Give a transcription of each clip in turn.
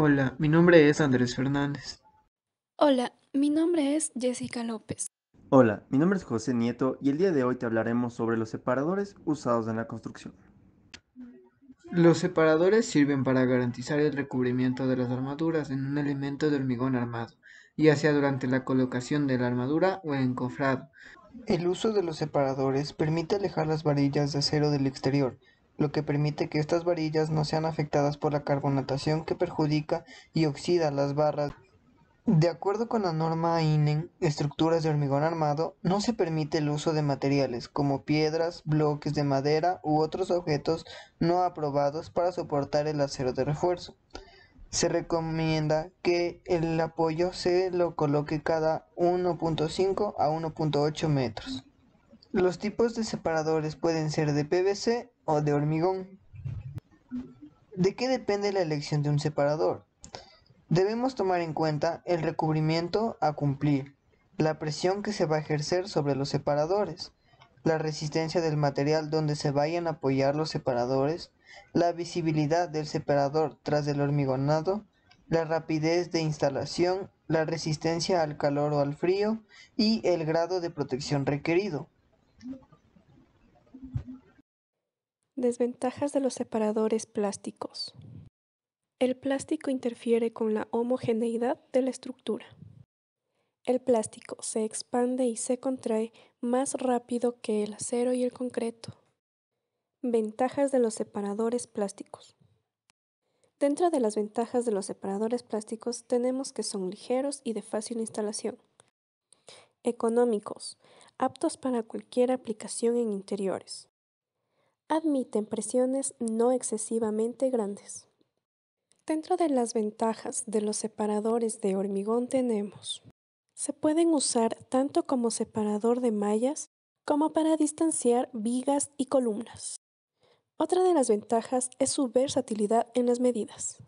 Hola, mi nombre es Andrés Fernández. Hola, mi nombre es Jessica López. Hola, mi nombre es José Nieto y el día de hoy te hablaremos sobre los separadores usados en la construcción. Los separadores sirven para garantizar el recubrimiento de las armaduras en un elemento de hormigón armado, ya sea durante la colocación de la armadura o en encofrado. El uso de los separadores permite alejar las varillas de acero del exterior, lo que permite que estas varillas no sean afectadas por la carbonatación que perjudica y oxida las barras. De acuerdo con la norma INEN, estructuras de hormigón armado, no se permite el uso de materiales como piedras, bloques de madera u otros objetos no aprobados para soportar el acero de refuerzo. Se recomienda que el apoyo se lo coloque cada 1.5 a 1.8 metros. Los tipos de separadores pueden ser de PVC o de hormigón. ¿De qué depende la elección de un separador? Debemos tomar en cuenta el recubrimiento a cumplir, la presión que se va a ejercer sobre los separadores, la resistencia del material donde se vayan a apoyar los separadores, la visibilidad del separador tras el hormigonado, la rapidez de instalación, la resistencia al calor o al frío y el grado de protección requerido. Desventajas de los separadores plásticos. El plástico interfiere con la homogeneidad de la estructura. El plástico se expande y se contrae más rápido que el acero y el concreto. Ventajas de los separadores plásticos. Dentro de las ventajas de los separadores plásticos tenemos que son ligeros y de fácil instalación. Económicos, aptos para cualquier aplicación en interiores. Admiten presiones no excesivamente grandes. Dentro de las ventajas de los separadores de hormigón tenemos se pueden usar tanto como separador de mallas como para distanciar vigas y columnas. Otra de las ventajas es su versatilidad en las medidas.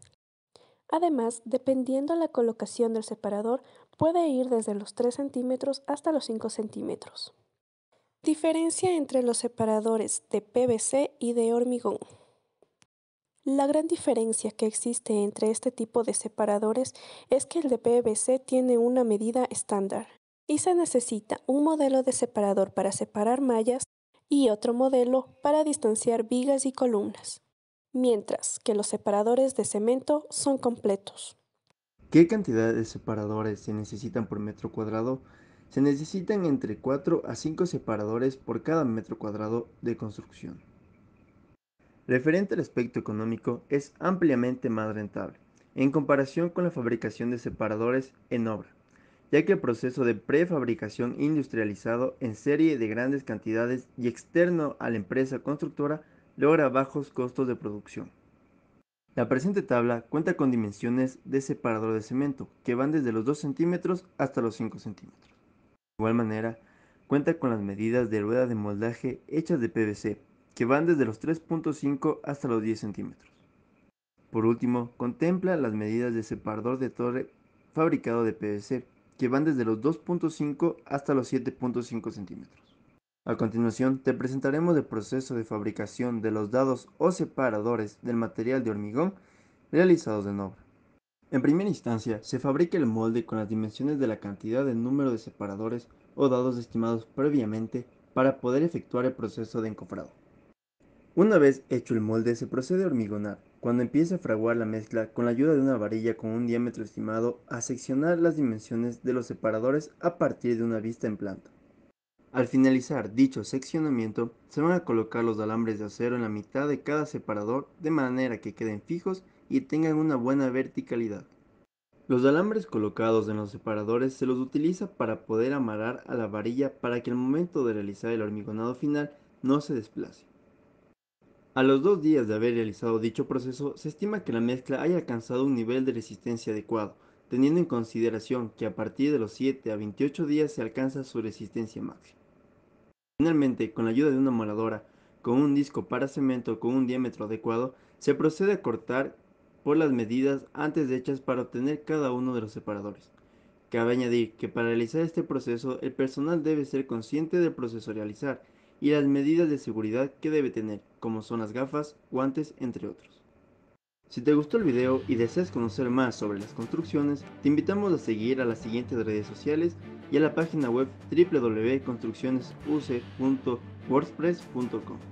Además, dependiendo la colocación del separador, Puede ir desde los 3 centímetros hasta los 5 centímetros. Diferencia entre los separadores de PVC y de hormigón. La gran diferencia que existe entre este tipo de separadores es que el de PVC tiene una medida estándar y se necesita un modelo de separador para separar mallas y otro modelo para distanciar vigas y columnas, mientras que los separadores de cemento son completos. ¿Qué cantidad de separadores se necesitan por metro cuadrado? Se necesitan entre 4 a 5 separadores por cada metro cuadrado de construcción. Referente al aspecto económico, es ampliamente más rentable, en comparación con la fabricación de separadores en obra, ya que el proceso de prefabricación industrializado en serie de grandes cantidades y externo a la empresa constructora logra bajos costos de producción. La presente tabla cuenta con dimensiones de separador de cemento, que van desde los 2 centímetros hasta los 5 centímetros. De igual manera, cuenta con las medidas de rueda de moldaje hechas de PVC, que van desde los 3.5 hasta los 10 centímetros. Por último, contempla las medidas de separador de torre fabricado de PVC, que van desde los 2.5 hasta los 7.5 centímetros. A continuación te presentaremos el proceso de fabricación de los dados o separadores del material de hormigón realizados en obra. En primera instancia, se fabrica el molde con las dimensiones de la cantidad de número de separadores o dados estimados previamente para poder efectuar el proceso de encofrado. Una vez hecho el molde se procede a hormigonar. Cuando empiece a fraguar la mezcla con la ayuda de una varilla con un diámetro estimado a seccionar las dimensiones de los separadores a partir de una vista en planta. Al finalizar dicho seccionamiento, se van a colocar los alambres de acero en la mitad de cada separador de manera que queden fijos y tengan una buena verticalidad. Los alambres colocados en los separadores se los utiliza para poder amarrar a la varilla para que al momento de realizar el hormigonado final no se desplace. A los dos días de haber realizado dicho proceso, se estima que la mezcla haya alcanzado un nivel de resistencia adecuado, teniendo en consideración que a partir de los 7 a 28 días se alcanza su resistencia máxima. Finalmente, con la ayuda de una moladora, con un disco para cemento con un diámetro adecuado, se procede a cortar por las medidas antes hechas para obtener cada uno de los separadores. Cabe añadir que para realizar este proceso el personal debe ser consciente del proceso realizar y las medidas de seguridad que debe tener, como son las gafas, guantes, entre otros. Si te gustó el video y deseas conocer más sobre las construcciones, te invitamos a seguir a las siguientes redes sociales y a la página web www.construccionesuc.wordpress.com.